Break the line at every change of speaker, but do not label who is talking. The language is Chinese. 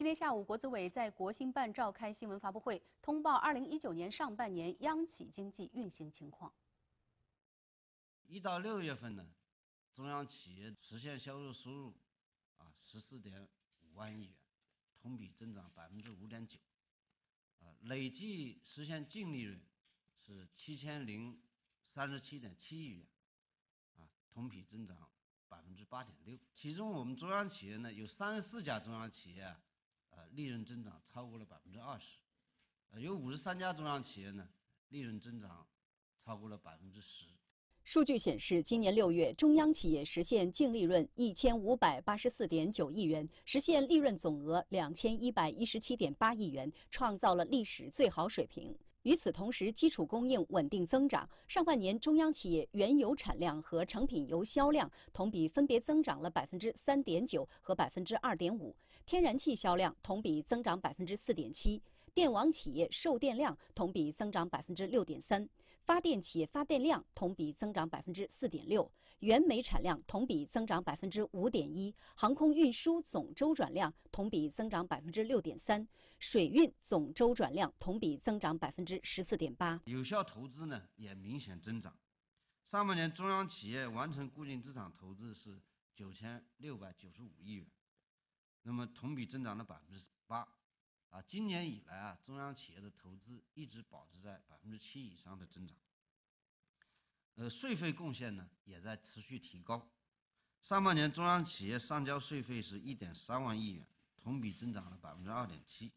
今天下午，国资委在国新办召开新闻发布会，通报二零一九年上半年央企经济运行情况。
一到六月份呢，中央企业实现销售收入啊十四点五万亿元，同比增长百分之五点九，啊，累计实现净利润是七千零三十七点七亿元，啊，同比增长百分之八点六。其中，我们中央企业呢有三十四家中央企业。利润增长超过了百分之二十，有五十三家中央企业呢，利润增长超过了百分之十。
数据显示，今年六月，中央企业实现净利润一千五百八十四点九亿元，实现利润总额两千一百一十七点八亿元，创造了历史最好水平。与此同时，基础供应稳定增长。上半年，中央企业原油产量和成品油销量同比分别增长了百分之三点九和百分之二点五，天然气销量同比增长百分之四点七。电网企业售电量同比增长百分之六点三，发电企业发电量同比增长百分之四点六，原煤产量同比增长百分之五点一，航空运输总周转量同比增长百分之六点三，水运总周转量同比增长百分之
十四点八，有效投资呢也明显增长。上半年中央企业完成固定资产投资是九千六百九十五亿元，那么同比增长了百分之八。啊，今年以来啊，中央企业的投资一直保持在百分之七以上的增长。呃，税费贡献呢也在持续提高。上半年，中央企业上交税费是一点三万亿元，同比增长了百分之二点七。